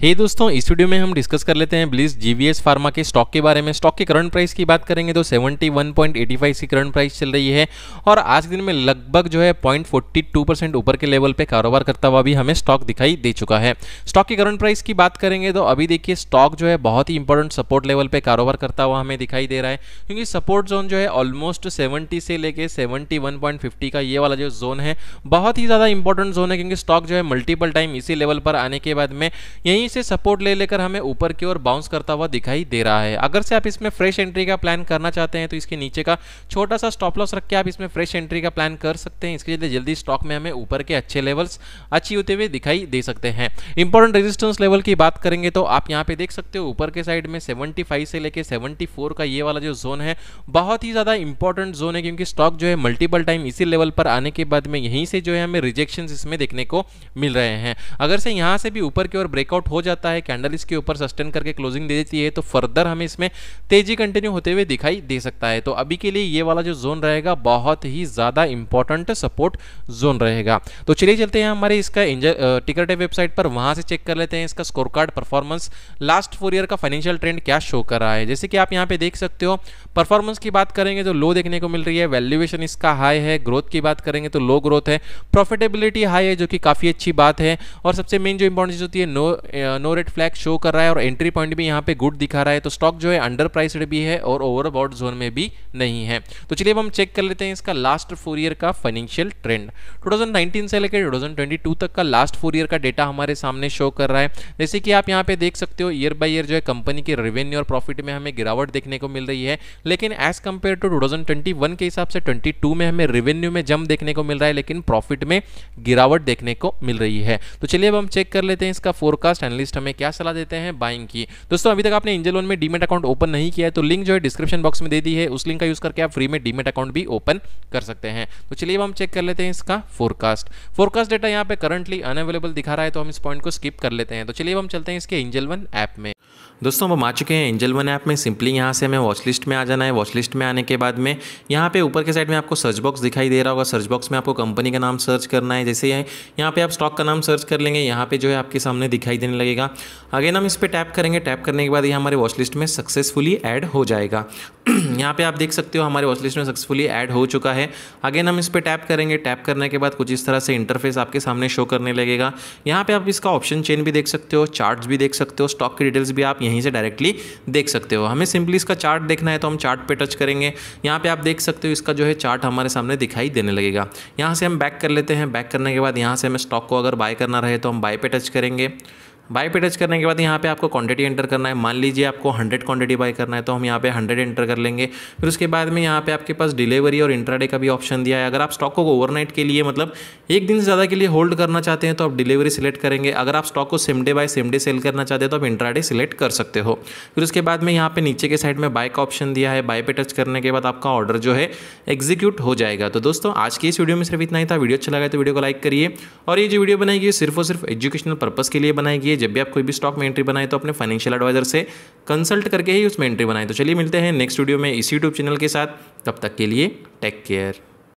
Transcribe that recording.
हे hey दोस्तों इस video में हम डिस्कस कर लेते हैं ब्लिस जीवीएस फार्मा के स्टॉक के बारे में स्टॉक के करंट प्राइस की बात करेंगे तो 71.85 की करंट प्राइस चल रही है और आज दिन में लगभग जो है 0.42 परसेंट ऊपर के लेवल पे कारोबार करता हुआ भी हमें स्टॉक दिखाई दे चुका है स्टॉक के करंट प्राइस की बात करेंगे तो अभी देखिए स्टॉक जो है बहुत ही इंपॉर्टेंट सपोर्ट लेवल पर कारोबार करता हुआ हमें दिखाई दे रहा है क्योंकि सपोर्ट जोन जो है ऑलमोस्ट सेवेंटी से लेके सेवेंटी का ये वाला जो जोन है बहुत ही ज़्यादा इंपॉर्टेंट जोन है क्योंकि स्टॉक जो है मल्टीपल टाइम इसी लेवल पर आने के बाद में यही यहीं से सपोर्ट ले लेकर हमें ऊपर की ओर बाउंस करता हुआ दिखाई दे रहा है अगर से आप इसमें फ्रेश एंट्री का प्लान करना चाहते हैं तो इसके नीचे का छोटा सा स्टॉप लॉस रख के आप इसमें फ्रेश एंट्री का प्लान कर सकते हैं इसके लिए जल्दी स्टॉक में हमें ऊपर के अच्छे लेवल्स अच्छी होते हुए दिखाई दे सकते हैं इंपॉर्टेंट रेजिस्टेंस लेवल की बात करेंगे तो आप यहाँ पे देख सकते हो ऊपर के साइड में सेवेंटी से लेकर सेवेंटी का ये वाला जो जोन है बहुत ही ज़्यादा इंपॉर्टेंट जोन है क्योंकि स्टॉक जो है मल्टीपल टाइम इसी लेवल पर आने के बाद में यहीं से जो है हमें रिजेक्शन इसमें देखने को मिल रहे हैं अगर से यहाँ से भी ऊपर की ओर ब्रेकआउट हो जाता है कैंडल इसके ऊपर सस्टेन करके क्लोजिंग दे देती है तो फर्दर हमें इसमें तेजी कंटिन्यू होते हुए दिखाई दे सकता है तो अभी के लिए ये वाला जो जोन रहेगा बहुत ही ज़्यादा इंपॉर्टेंट सपोर्ट जोन रहेगा तो चलिए चलते हैं हमारे इसका टिकट वेबसाइट पर वहां से चेक कर लेते हैं इसका score card performance last four year का फाइनेंशियल ट्रेंड क्या शो कर रहा है जैसे कि आप यहाँ पे देख सकते हो परफॉर्मेंस की बात करेंगे तो लो देखने को मिल रही है वैल्यूएशन इसका हाई है ग्रोथ की बात करेंगे तो लो ग्रोथ है प्रॉफिटेबिलिटी हाई है जो कि काफ़ी अच्छी बात है और सबसे मेन जो इंपॉर्टेंट चीज़ होती है no no red flag show कर रहा है और एंट्री पॉइंट भी यहाँ पे गुड दिखा रहा है तो स्टॉक जो है अंडर प्राइसड भी है और ओवरबॉट जोन में भी नहीं है तो चलिए अब हम चेक कर लेते हैं इसका लास्ट फोर ईयर का फाइनेंशियल ट्रेंड 2019 से लेकर 2022 तक का लास्ट फोर ईयर का डेटा हमारे सामने शो कर रहा है जैसे कि आप यहाँ पे देख सकते हो ईयर बाई ईयर जो है कंपनी के रेवेन्यू और प्रॉफिट में हमें गिरावट देखने को मिल रही है लेकिन एज कम्पेयर टू टू के हिसाब से ट्वेंटी में हमें रेवेन्यू में जम देखने को मिल रहा है लेकिन प्रॉफिट में गिरावट देखने को मिल रही है तो चलिए अब हम चेक कर लेते हैं इसका फोरकास्ट एनालिस्ट हमें क्या सलाह देते हैं बाइंग की दोस्तों अभी तक आपने इंजल लोन में डीमेट अकाउंट ओपन नहीं किया है तो लिंक जो है डिस्क्रिप्शन बॉक्स में दे दी है उस लिंक का यूज करके आप फ्री में डीमेट अकाउंट भी ओपन कर सकते हैं तो चलिए अब हम चेक कर लेते हैं इसका फोरकास्ट फोरकास्ट डेटा यहाँ पे करंटली अनअवेलेबल दिखा रहा है तो हम इस पॉइंट को स्किप कर लेते हैं तो चलिए अब हम चलते हैं इसके इंजल वन ऐप में दोस्तों हम आ चुके हैं एंजल वन ऐप में सिंपली यहाँ से हमें वॉच लिस्ट में आ जाना है वॉच लिस्ट में आने के बाद में यहाँ पे ऊपर के साइड में आपको सर्च बॉक्स दिखाई दे रहा होगा सर्च बॉक्स में आपको कंपनी का नाम सर्च करना है जैसे यहाँ पे आप स्टॉक का नाम सर्च कर लेंगे यहाँ पे जो है आपके सामने दिखाई देने लगे लगेगा अगेन हम इस पर टैप करेंगे टैप करने के बाद ये हमारे वॉच लिस्ट में सक्सेसफुली ऐड हो जाएगा यहाँ पे आप देख सकते हो हमारे वॉच लिस्ट में सक्सेसफुली ऐड हो चुका है अगेन हम इस पर टैप करेंगे टैप करने के बाद कुछ इस तरह से इंटरफेस आपके सामने शो करने लगेगा यहाँ पे आप इसका ऑप्शन चेन भी देख सकते हो चार्ट भी देख सकते हो स्टॉक की डिटेल्स भी आप यहीं से डायरेक्टली देख सकते हो हमें सिंपली इसका चार्ट देखना है तो हम चार्ट पे टच करेंगे यहाँ पे आप देख सकते हो इसका जो है चार्ट हमारे सामने दिखाई देने लगेगा यहाँ से हम बैक कर लेते हैं बैक करने के बाद यहाँ से हमें स्टॉक को अगर बाय करना रहे तो हम बाय पे टच करेंगे बाय पे टच करने के बाद यहाँ पे आपको क्वांटिटी एंटर करना है मान लीजिए आपको 100 क्वांटिटी बाय करना है तो हम यहाँ पे 100 एंटर कर लेंगे फिर उसके बाद में यहाँ पे आपके पास डिलीवरी और इंट्राडे का भी ऑप्शन दिया है अगर आप स्टॉक को ओवरनाइट के लिए मतलब एक दिन से ज़्यादा के लिए होल्ड करना चाहते हैं तो आप डिलीवरी सिलेक्ट करेंगे अगर आप स्टॉक को same day buy same day sell करना चाहते हैं तो आप इंट्राडे सिलेक्ट कर सकते हो फिर उसके बाद में यहाँ पर नीचे के साइड में बाय का ऑप्शन दिया है बाय पे टच करने के बाद आपका ऑर्डर जो है एग्जीक्यूट हो जाएगा तो दोस्तों आज की इस वीडियो में सिर्फ इतना ही था वीडियो अच्छा लगा तो वीडियो को लाइक करिए और ये जो वीडियो बनाएगी सिर्फ और सिर्फ एजुकेशनल पर्पज़ के लिए बनाएगी लिए जब भी आप कोई भी स्टॉक में एंट्री बनाए तो अपने फाइनेंशियल एडवाइजर से कंसल्ट करके ही उसमें एंट्री बनाए तो चलिए मिलते हैं नेक्स्ट वीडियो में इस यूट्यूब चैनल के साथ तब तक के लिए टेक केयर